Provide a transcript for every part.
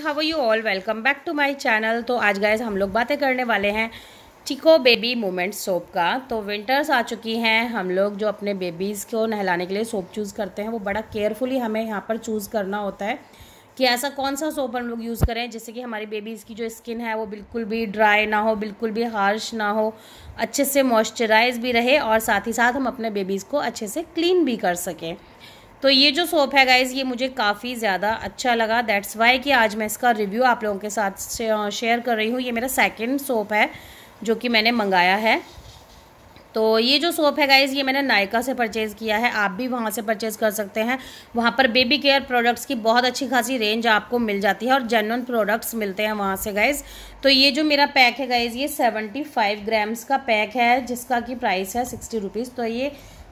how you all welcome back to my channel तो आज guys हम लोग बातें करने वाले हैं चिको बेबी मोमेंट सोप का तो विंटर्स आ चुकी हैं हम लोग जो अपने बेबीज़ को नहलाने के लिए सोप चूज़ करते हैं वो बड़ा केयरफुली हमें यहाँ पर चूज़ करना होता है कि ऐसा कौन सा सोप हम लोग यूज़ करें जिससे कि हमारी बेबीज़ की जो स्किन है वो बिल्कुल भी ड्राई ना हो बिल्कुल भी हार्श ना हो अच्छे से मॉइस्चराइज भी रहे और साथ ही साथ हम अपने बेबीज़ को अच्छे से क्लीन भी कर सकें तो ये जो सोप है गाइज़ ये मुझे काफ़ी ज़्यादा अच्छा लगा दैट्स वाई कि आज मैं इसका रिव्यू आप लोगों के साथ शेयर कर रही हूँ ये मेरा सेकेंड सोप है जो कि मैंने मंगाया है तो ये जो सोप है गाइज़ ये मैंने नायका से परचेज़ किया है आप भी वहाँ से परचेज़ कर सकते हैं वहाँ पर बेबी केयर प्रोडक्ट्स की बहुत अच्छी खासी रेंज आपको मिल जाती है और जेनवन प्रोडक्ट्स मिलते हैं वहाँ से गाइज़ तो ये जो मेरा पैक है गाइज़ ये सेवेंटी फाइव ग्राम्स का पैक है जिसका कि प्राइस है सिक्सटी रुपीज़ तो ये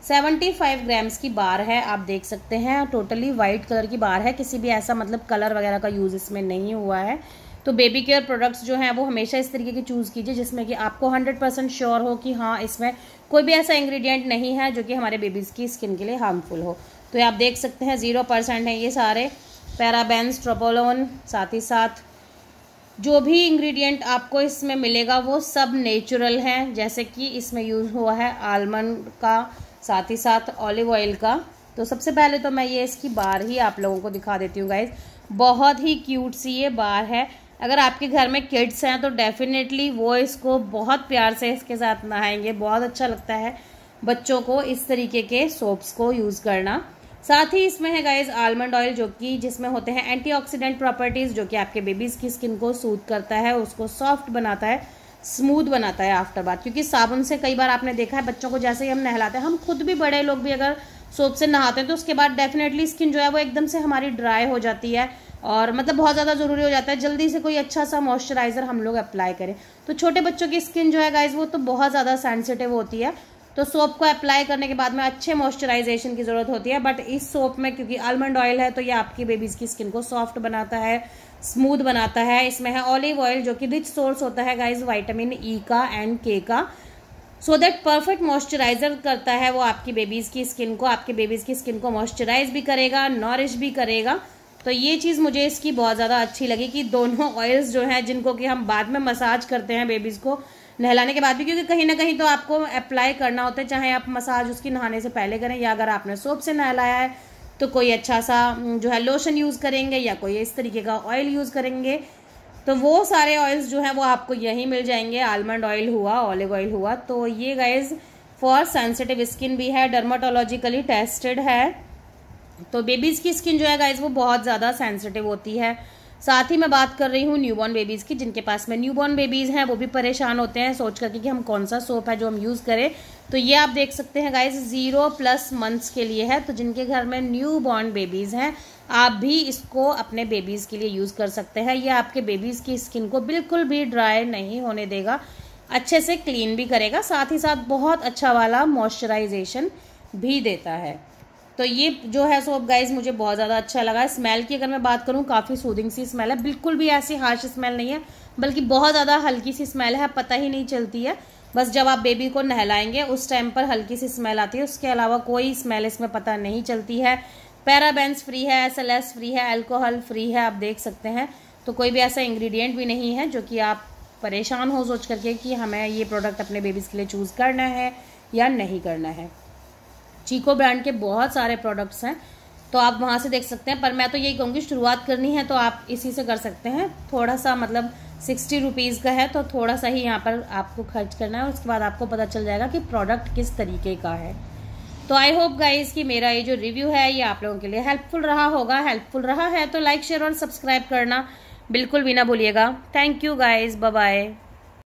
सेवेंटी फाइव ग्राम्स की बार है आप देख सकते हैं टोटली वाइट कलर की बार है किसी भी ऐसा मतलब कलर वगैरह का यूज़ इसमें नहीं हुआ है तो बेबी केयर प्रोडक्ट्स जो हैं वो हमेशा इस तरीके के चूज़ कीजिए जिसमें कि आपको 100 परसेंट श्योर हो कि हाँ इसमें कोई भी ऐसा इंग्रेडिएंट नहीं है जो कि हमारे बेबीज़ की स्किन के लिए हार्मफुल हो तो आप देख सकते हैं ज़ीरो परसेंट हैं ये सारे पैराबेंस ट्रोपोलोन साथ ही साथ जो भी इंग्रेडिएंट आपको इसमें मिलेगा वो सब नेचुरल हैं जैसे कि इसमें यूज़ हुआ है आलमंड का साथ ही साथ ऑलिव ऑयल का तो सबसे पहले तो मैं ये इसकी बार ही आप लोगों को दिखा देती हूँ गाइज बहुत ही क्यूट सी ये बार है अगर आपके घर में किड्स हैं तो डेफिनेटली वो इसको बहुत प्यार से इसके साथ नहाएंगे बहुत अच्छा लगता है बच्चों को इस तरीके के सोप्स को यूज़ करना साथ ही इसमें है गाइज आलमंड ऑयल जो कि जिसमें होते हैं एंटीऑक्सीडेंट प्रॉपर्टीज़ जो कि आपके बेबीज़ की स्किन को सूद करता है उसको सॉफ्ट बनाता है स्मूथ बनाता है आफ्टर बाथ क्योंकि साबुन से कई बार आपने देखा है बच्चों को जैसे ही हम नहलाते हैं हम खुद भी बड़े लोग भी अगर सोप से नहाते हैं तो उसके बाद डेफिनेटली स्किन जो है वो एकदम से हमारी ड्राई हो जाती है और मतलब बहुत ज़्यादा ज़रूरी हो जाता है जल्दी से कोई अच्छा सा मॉइस्चराइज़र हम लोग अप्लाई करें तो छोटे बच्चों की स्किन जो है गाइज वो तो बहुत ज़्यादा सेंसिटिव होती है तो सोप को अप्लाई करने के बाद में अच्छे मॉइस्चराइजेशन की ज़रूरत होती है बट इस सोप में क्योंकि आलमंड ऑयल है तो ये आपकी बेबीज़ की स्किन को सॉफ्ट बनाता है स्मूथ बनाता है इसमें है ऑलिव ऑयल जो कि रिच सोर्स होता है गाइज वाइटामिन ई का एंड के का सो दैट परफेक्ट मॉइस्चराइजर करता है वो आपकी बेबीज़ की स्किन को आपके बेबीज़ की स्किन को मॉइस्चराइज भी करेगा नॉरिश भी करेगा तो ये चीज़ मुझे इसकी बहुत ज़्यादा अच्छी लगी कि दोनों ऑयल्स जो हैं जिनको कि हम बाद में मसाज करते हैं बेबीज़ को नहलाने के बाद भी क्योंकि कहीं ना कहीं तो आपको अप्लाई करना होता है चाहे आप मसाज उसकी नहाने से पहले करें या अगर आपने सोप से नहलाया है तो कोई अच्छा सा जो है लोशन यूज़ करेंगे या कोई इस तरीके का ऑयल यूज़ करेंगे तो वो सारे ऑयल्स जो हैं वो आपको यहीं मिल जाएंगे आलमंड ऑयल हुआ ऑलिव ऑयल हुआ तो ये गाइज़ फॉर सेंसिटिव स्किन भी है डर्माटोलॉजिकली टेस्टेड है तो बेबीज़ की स्किन जो है गाइज वो बहुत ज़्यादा सेंसिटिव होती है साथ ही मैं बात कर रही हूँ न्यूबॉर्न बेबीज़ की जिनके पास में न्यूबॉर्न बेबीज़ हैं वो भी परेशान होते हैं सोच करके कि हम कौन सा सोप है जो हम यूज़ करें तो ये आप देख सकते हैं गाइज ज़ीरो प्लस मंथ्स के लिए है तो जिनके घर में न्यूबॉर्न बेबीज़ हैं आप भी इसको अपने बेबीज़ के लिए यूज़ कर सकते हैं ये आपके बेबीज़ की स्किन को बिल्कुल भी ड्राई नहीं होने देगा अच्छे से क्लीन भी करेगा साथ ही साथ बहुत अच्छा वाला मॉइस्चराइजेशन भी देता है तो ये जो है सो गाइज मुझे बहुत ज़्यादा अच्छा लगा स्मेल की अगर मैं बात करूँ काफ़ी सूदिंग सी स्मेल है बिल्कुल भी ऐसी हार्श स्मेल नहीं है बल्कि बहुत ज़्यादा हल्की सी स्मेल है पता ही नहीं चलती है बस जब आप बेबी को नहलाएंगे उस टाइम पर हल्की सी स्मेल आती है उसके अलावा कोई स्मेल इसमें पता नहीं चलती है पैराबेंस फ्री है एस फ्री है एल्कोहल फ्री है आप देख सकते हैं तो कोई भी ऐसा इंग्रेडिएंट भी नहीं है जो कि आप परेशान हो सोच करके कि हमें ये प्रोडक्ट अपने बेबीज़ के लिए चूज़ करना है या नहीं करना है चीको ब्रांड के बहुत सारे प्रोडक्ट्स हैं तो आप वहाँ से देख सकते हैं पर मैं तो यही कहूँगी शुरुआत करनी है तो आप इसी से कर सकते हैं थोड़ा सा मतलब सिक्सटी रुपीज़ का है तो थोड़ा सा ही यहाँ पर आपको खर्च करना है उसके बाद आपको पता चल जाएगा कि प्रोडक्ट किस तरीके का है तो आई होप गाइज कि मेरा ये जो रिव्यू है ये आप लोगों के लिए हेल्पफुल रहा होगा हेल्पफुल रहा है तो लाइक शेयर और सब्सक्राइब करना बिल्कुल भी ना भूलिएगा थैंक यू गाइज बाय